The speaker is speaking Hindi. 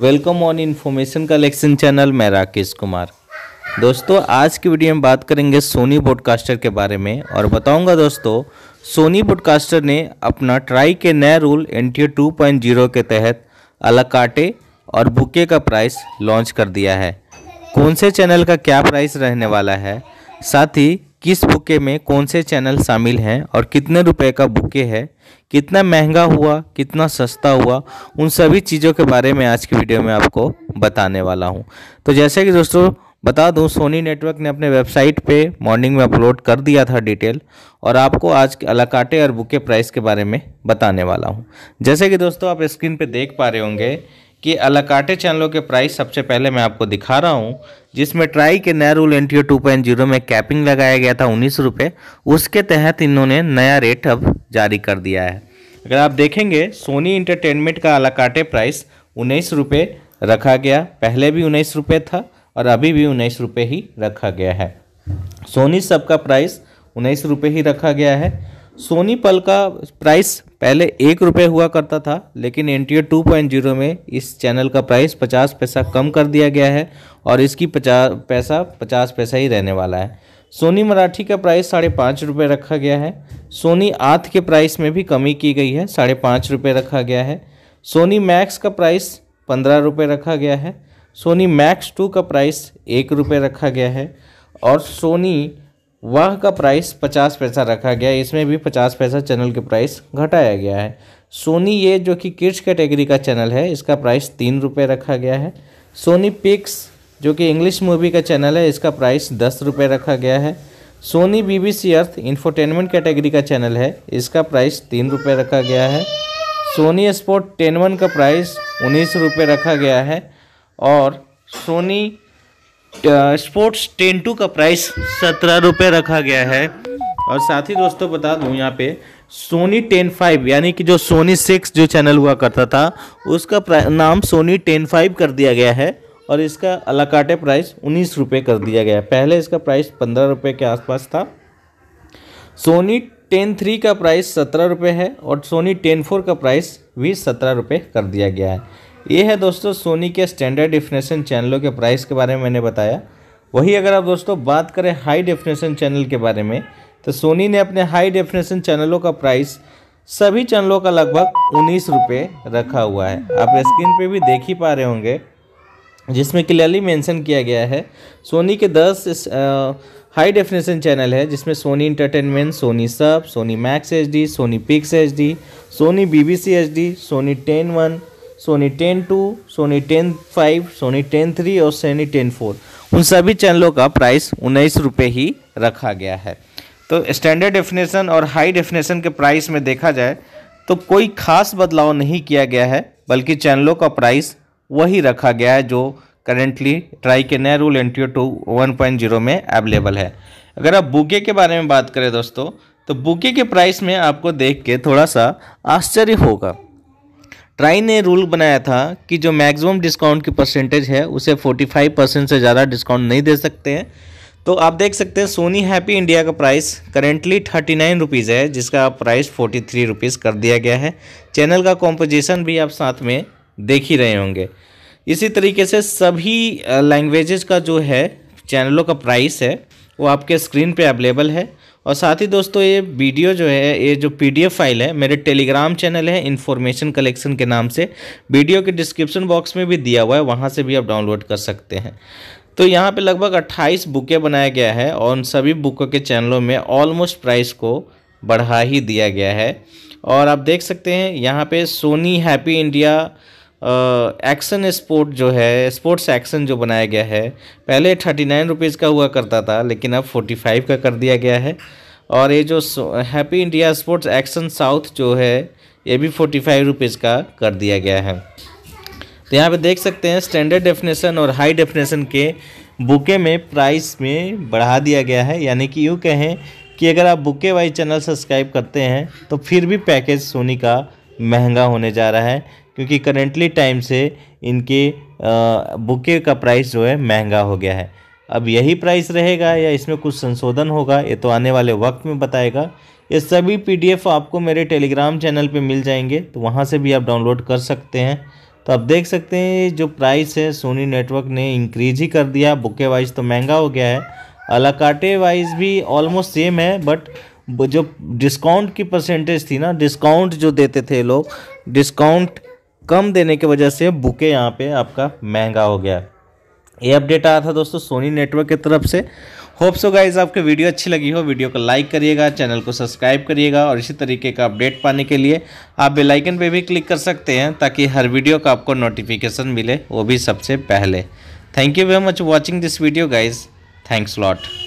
welcome on information collection channel मैं राकेश कुमार दोस्तों आज की वीडियो में बात करेंगे सोनी ब्रॉडकास्टर के बारे में और बताऊंगा दोस्तों सोनी ब्रॉडकास्टर ने अपना ट्राई के नए rule N T two point zero के तहत अलकाटे और बुके का प्राइस लॉन्च कर दिया है कौन से चैनल का क्या प्राइस रहने वाला है साथ ही किस बुके में कौन से चैनल शामिल हैं और कितने रुपए का बुके है कितना महंगा हुआ कितना सस्ता हुआ उन सभी चीज़ों के बारे में आज की वीडियो में आपको बताने वाला हूं तो जैसे कि दोस्तों बता दूं सोनी नेटवर्क ने अपने वेबसाइट पे मॉर्निंग में अपलोड कर दिया था डिटेल और आपको आज के अलाकाटे और बुके प्राइस के बारे में बताने वाला हूँ जैसे कि दोस्तों आप स्क्रीन पे देख पा रहे होंगे कि अलाकाटे चैनलों के प्राइस सबसे पहले मैं आपको दिखा रहा हूँ जिसमें ट्राई के नया rule N T two point zero में कैपिंग लगाया गया था उन्नीस रुपये उसके तहत इन्होंने नया रेट अब जारी कर दिया है अगर आप देखेंगे सोनी इंटरटेनमेंट का अलाकाटे प्राइस उन्नीस रुपये रखा गया पहले भी उन्नीस रुपये था और अभी भी उन्नीस रुपये ही रखा गया है सोनी सबका प्राइस उन्नीस रुपये ही रखा गया है सोनी पल का प्राइस पहले एक रुपये हुआ करता था लेकिन N T two point zero में इस चैनल का प्राइस पचास पैसा कम कर दिया गया है और इसकी पचास पैसा पचास पैसा ही रहने वाला है सोनी मराठी का प्राइस साढ़े पाँच रुपये रखा गया है सोनी आथ के प्राइस में भी कमी की गई है साढ़े पाँच रुपये रखा गया है सोनी मैक्स का प्राइस पंद्रह रुपये रखा गया है सोनी मैक्स टू का प्राइस एक रुपये रखा गया है और सोनी वह का प्राइस पचास पैसा रखा गया इसमें भी पचास पैसा चैनल के प्राइस घटाया गया है सोनी ये जो कि किड्स कैटेगरी का चैनल है इसका प्राइस तीन रुपये रखा गया है सोनी पिक्स जो कि इंग्लिश मूवी का चैनल है इसका प्राइस दस रुपये रखा गया है Sony BBC Earth infotainment category का चैनल है इसका प्राइस तीन रुपये रखा गया है सोनी स्पोर्ट टेन वन का प्राइस उन्नीस रुपये रखा गया है और सोनी स्पोर्ट्स टेन टू का प्राइस सत्रह रुपये रखा गया है और साथ ही दोस्तों बता दूं यहाँ पे सोनी टेन फाइव यानी कि जो सोनी सिक्स जो चैनल हुआ करता था उसका नाम सोनी टेन फाइव कर दिया गया है और इसका अलाकाटे प्राइस उन्नीस रुपये कर दिया गया है पहले इसका प्राइस पंद्रह रुपये के आसपास था सोनी टेन थ्री का प्राइस सत्रह रुपये है और सोनी टेन फोर का प्राइस भी सत्रह रुपये कर दिया गया है ये है दोस्तों सोनी के स्टैंडर्ड डिफिनेशन चैनलों के प्राइस के बारे में मैंने बताया वही अगर आप दोस्तों बात करें हाई डेफिनेशन चैनल के बारे में तो सोनी ने अपने हाई डेफिनेशन चैनलों का प्राइस सभी चैनलों का लगभग उन्नीस रुपये रखा हुआ है आप स्क्रीन पे भी देख ही पा रहे होंगे जिसमें क्लियरली मेंशन किया गया है सोनी के दस इस, आ, हाई डेफिनेशन चैनल है जिसमें Soni entertainment Sony SAB Sony Max H Sony Pix H Sony B B C H Sony ten one Sony ten two Sony ten five Sony ten three और सोनी टेन फोर उन सभी चैनलों का प्राइस उन्नीस रुपये ही रखा गया है तो स्टैंडर्ड डेफिनेशन और हाई डेफिनेशन के प्राइस में देखा जाए तो कोई खास बदलाव नहीं किया गया है बल्कि चैनलों का प्राइस वही रखा गया है जो करेंटली ट्राई के नए rule N T two one point zero में अवेलेबल है अगर आप बुके के बारे में बात करें दोस्तों तो बुके के प्राइस में आपको देख के थोड़ा सा आश्चर्य होगा ट्राई ने रूल बनाया था कि जो मैक्सिमम डिस्काउंट की परसेंटेज है उसे 45 परसेंट से ज़्यादा डिस्काउंट नहीं दे सकते हैं तो आप देख सकते हैं सोनी हैप्पी इंडिया का price currently thirty nine rupees है जिसका प्राइस फोर्टी थ्री रुपीज़ कर दिया गया है चैनल का कॉम्पोजिशन भी आप साथ में देख ही रहे होंगे इसी तरीके से सभी लैंग्वेजेस का जो है चैनलों का प्राइस है वो आपके स्क्रीन पे अवेलेबल है और साथ ही दोस्तों ये वीडियो जो है ये जो पीडीएफ फाइल है मेरे टेलीग्राम चैनल है इन्फॉर्मेशन कलेक्शन के नाम से वीडियो के डिस्क्रिप्शन बॉक्स में भी दिया हुआ है वहाँ से भी आप डाउनलोड कर सकते हैं तो यहाँ पे लगभग 28 बुकें बनाया गया है और उन सभी बुकों के चैनलों में ऑलमोस्ट प्राइस को बढ़ा ही दिया गया है और आप देख सकते हैं यहाँ पर Sony Happy India action sport जो है स्पोर्ट्स एक्शन जो बनाया गया है पहले थर्टी नाइन रुपीज़ का हुआ करता था लेकिन अब फोर्टी फाइव का कर दिया गया है और ये जो Happy India sports action south जो है ये भी फोर्टी फाइव रुपीज़ का कर दिया गया है तो यहाँ पे देख सकते हैं स्टैंडर्ड डेफिनेशन और हाई डेफिनेशन के बुके में प्राइस में बढ़ा दिया गया है यानी कि यूँ कहें कि अगर आप बुके वाइज चैनल सब्सक्राइब करते हैं तो फिर भी पैकेज सोनी का महंगा होने जा रहा है क्योंकि करेंटली टाइम से इनके बुके का प्राइस जो है महंगा हो गया है अब यही प्राइस रहेगा या इसमें कुछ संशोधन होगा ये तो आने वाले वक्त में बताएगा ये सभी पीडीएफ आपको मेरे टेलीग्राम चैनल पे मिल जाएंगे तो वहाँ से भी आप डाउनलोड कर सकते हैं तो आप देख सकते हैं जो प्राइस है सोनी नेटवर्क ने इंक्रीज ही कर दिया बुके वाइज तो महंगा हो गया है अलाकाटे वाइज भी ऑलमोस्ट सेम है बट जो डिस्काउंट की परसेंटेज थी ना डिस्काउंट जो देते थे लोग डिस्काउंट कम देने की वजह से बुके यहाँ पे आपका महंगा हो गया ये अपडेट आया था दोस्तों सोनी नेटवर्क की तरफ से होप सो गाइज आपकी वीडियो अच्छी लगी हो वीडियो को लाइक करिएगा चैनल को सब्सक्राइब करिएगा और इसी तरीके का अपडेट पाने के लिए आप बेल आइकन पे भी क्लिक कर सकते हैं ताकि हर वीडियो का आपको नोटिफिकेशन मिले वो भी सबसे पहले thank you very much watching this video guys thanks lot